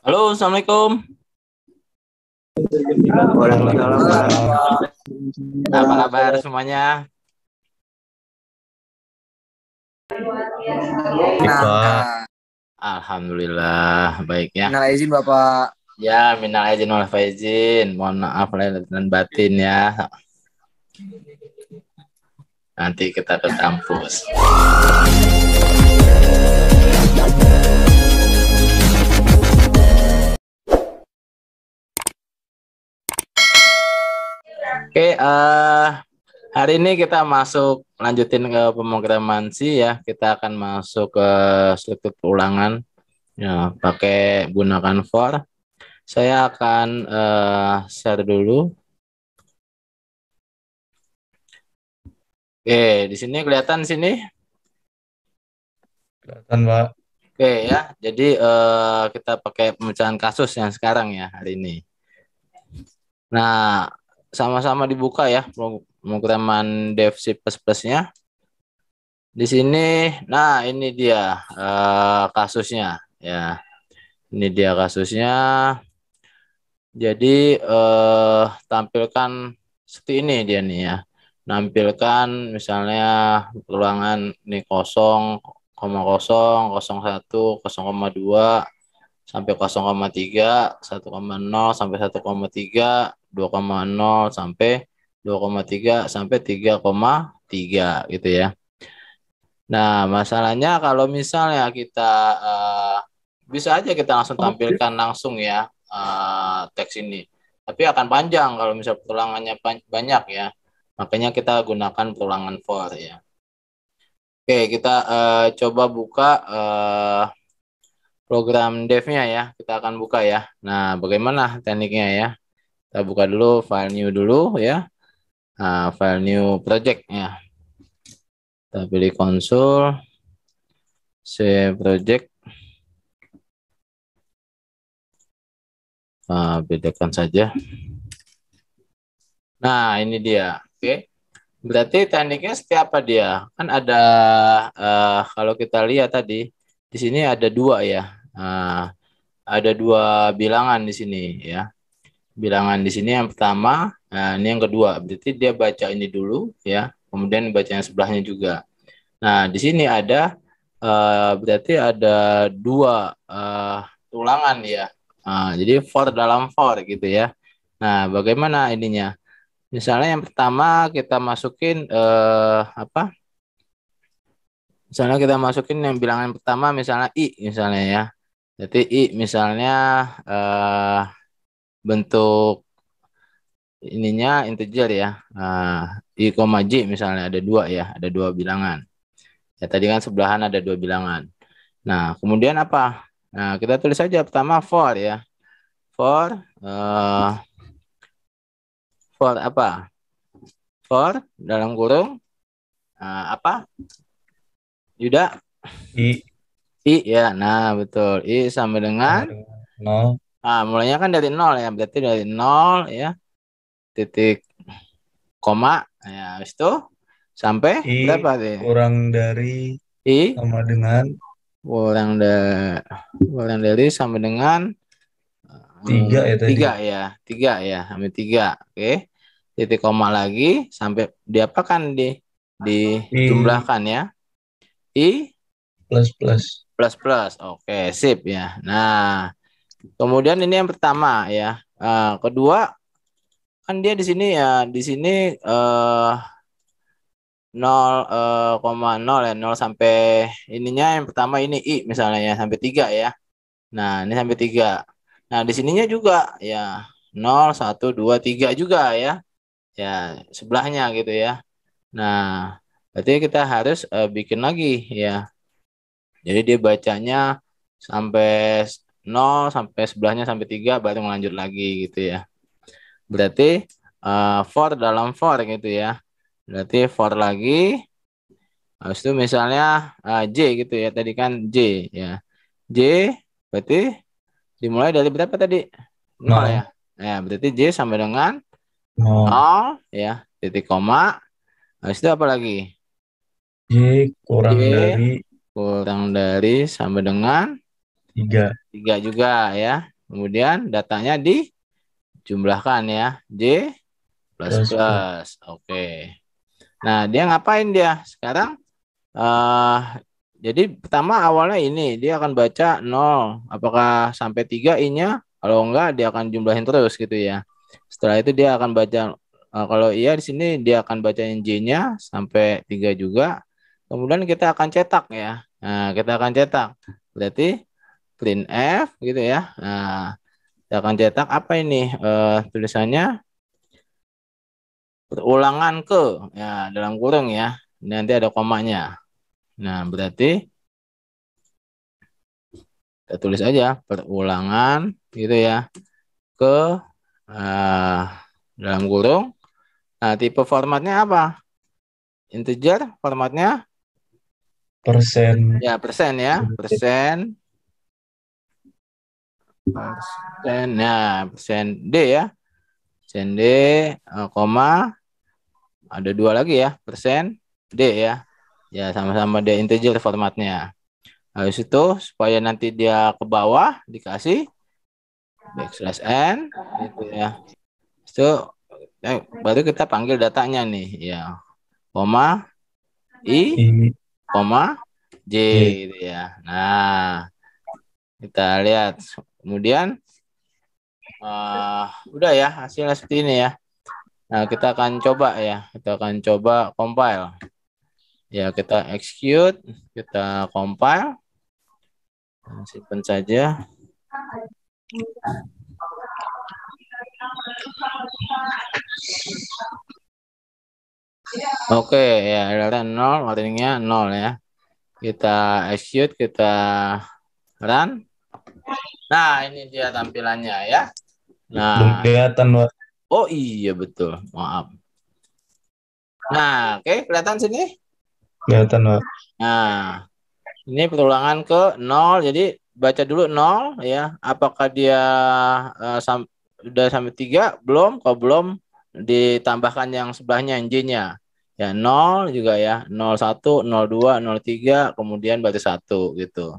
Halo, assalamualaikum. Apa kabar semuanya? Nah, Alhamdulillah baik ya. Minal izin Bapak. Ya, minal izin wal faizin. Mohon maaf lahir dan batin ya. Nanti kita ke kampus. Oke, okay, uh, eh, hari ini kita masuk lanjutin ke pemrograman C ya. Kita akan masuk ke struktur ulangan ya pakai gunakan for. Saya akan uh, share dulu. Oke, okay, di sini kelihatan sini? Kelihatan, Pak. Oke okay, ya. Jadi uh, kita pakai pemecahan kasus yang sekarang ya hari ini. Nah, sama-sama dibuka ya pemrograman dev C++ nya di sini nah ini dia uh, kasusnya ya ini dia kasusnya jadi eh, tampilkan seperti ini dia nih ya nampilkan misalnya ruangan ini kosong koma kosong kosong satu kosong koma dua sampai kosong koma tiga satu koma nol sampai satu koma tiga 2,0 sampai 2,3 sampai 3,3 gitu ya. Nah, masalahnya kalau misalnya kita uh, bisa aja kita langsung oh, tampilkan langsung ya uh, teks ini. Tapi akan panjang kalau misal pulangannya banyak ya. Makanya kita gunakan pulangan for ya. Oke, kita uh, coba buka uh, program dev-nya ya. Kita akan buka ya. Nah, bagaimana tekniknya ya? Kita buka dulu file new dulu ya. Nah, file new project ya. Kita pilih console save project. Nah, bedakan saja. Nah, ini dia. Oke. Okay. Berarti tekniknya setiap apa dia? Kan ada uh, kalau kita lihat tadi di sini ada dua ya. Uh, ada dua bilangan di sini ya bilangan di sini yang pertama, nah ini yang kedua. Berarti dia baca ini dulu ya, kemudian baca yang sebelahnya juga. Nah, di sini ada uh, berarti ada dua uh, eh, tulangan ya. Uh, jadi for dalam for gitu ya. Nah, bagaimana ininya? Misalnya yang pertama kita masukin uh, apa? Misalnya kita masukin yang bilangan pertama misalnya i misalnya ya. Jadi i misalnya uh, bentuk ininya integer ya. Nah, i, j misalnya ada dua ya, ada dua bilangan. Ya tadi kan sebelahan ada dua bilangan. Nah, kemudian apa? Nah, kita tulis saja pertama for ya. For uh, for apa? For dalam kurung uh, apa? Yuda? I. I ya. Nah, betul. I sama dengan 0 Nah, mulainya kan dari nol ya, berarti dari nol ya, titik koma, ya, habis itu sampai I berapa deh? Kurang dari I sama dengan kurang dari kurang dari sama dengan eh, tiga ya tadi. tiga ya tiga ya sampai tiga oke okay. titik koma lagi sampai diapakan di dijumlahkan jumlahkan ya i plus plus plus plus oke okay, sip ya nah Kemudian ini yang pertama ya. Uh, kedua kan dia di sini ya di sini eh nol eh, koma nol ya nol sampai ininya yang pertama ini i misalnya ya sampai tiga ya. Nah ini sampai tiga. Nah di sininya juga ya nol satu dua tiga juga ya ya sebelahnya gitu ya. Nah berarti kita harus uh, bikin lagi ya. Jadi dia bacanya sampai 0 sampai sebelahnya sampai 3 baru melanjut lagi gitu ya. Berarti uh, for dalam for gitu ya. Berarti for lagi habis itu misalnya uh, J gitu ya. Tadi kan J ya. J berarti dimulai dari berapa tadi? 0 ya. Ya, berarti J sampai dengan 0 ya, titik koma. Habis itu apa lagi? J kurang J, dari kurang dari sampai dengan tiga tiga juga ya kemudian datanya dijumlahkan ya j plus plus, oke nah dia ngapain dia sekarang uh, jadi pertama awalnya ini dia akan baca nol apakah sampai tiga inya kalau enggak dia akan jumlahin terus gitu ya setelah itu dia akan baca uh, kalau iya di sini dia akan bacain j-nya sampai tiga juga kemudian kita akan cetak ya nah, kita akan cetak berarti print F gitu ya. Nah, kita akan cetak apa ini uh, tulisannya? Perulangan ke ya dalam kurung ya. Nanti ada komanya. Nah, berarti kita tulis aja perulangan gitu ya ke uh, dalam kurung. Nah, tipe formatnya apa? Integer formatnya persen. Ya, persen ya, persen Persen, nah persen D ya. Persen D, eh, koma, ada dua lagi ya, persen D ya. Ya sama-sama D integer formatnya. harus itu supaya nanti dia ke bawah dikasih backslash n gitu ya. Itu eh, baru kita panggil datanya nih ya. Koma i koma j gitu ya. Nah, kita lihat Kemudian uh, udah ya hasilnya seperti ini ya. Nah, kita akan coba ya. Kita akan coba compile. Ya, kita execute, kita compile. Nah, Simpan saja. Oke, okay, ya ada nol, artinya nol ya. Kita execute, kita run. Nah, ini dia tampilannya ya. Nah, belum kelihatan, Wak. Oh iya betul, maaf. Nah, oke, okay. kelihatan sini? Kelihatan, Wak. Nah, ini perulangan ke nol. Jadi baca dulu nol ya. Apakah dia uh, sam udah sampai tiga? Belum, kok belum ditambahkan yang sebelahnya injinya Ya, nol juga ya. nol nol dua nol tiga kemudian baca satu gitu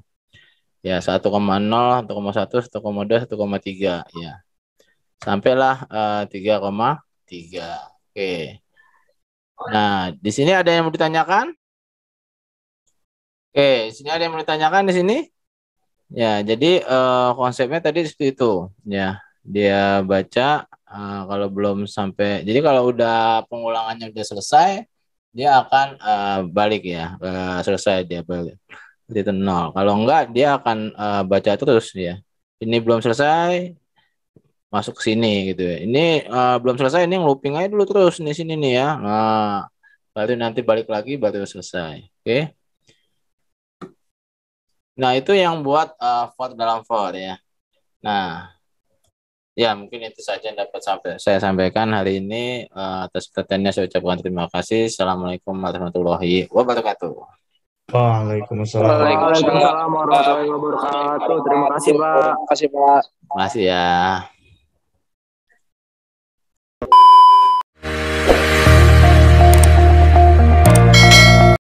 ya 1,0 1,1 1,2 1,3 ya sampailah uh, eh, 3,3 oke nah di sini ada yang mau ditanyakan oke di sini ada yang mau ditanyakan di sini ya jadi uh, konsepnya tadi seperti itu ya dia baca uh, kalau belum sampai jadi kalau udah pengulangannya udah selesai dia akan uh, balik ya uh, selesai dia balik di nol. Kalau enggak dia akan uh, baca terus ya. Ini belum selesai masuk ke sini gitu ya. Ini uh, belum selesai ini looping aja dulu terus di sini nih ya. Nah, baru nanti balik lagi baru selesai. Oke. Okay? Nah, itu yang buat uh, eh, for dalam for ya. Nah, ya mungkin itu saja yang dapat sampai saya sampaikan hari ini uh, atas perhatiannya saya ucapkan terima kasih. Assalamualaikum warahmatullahi wabarakatuh. Waalaikumsalam. Waalaikumsalam warahmatullahi wabarakatuh. Terima kasih, Pak. Terima kasih, Pak. Terima kasih ya.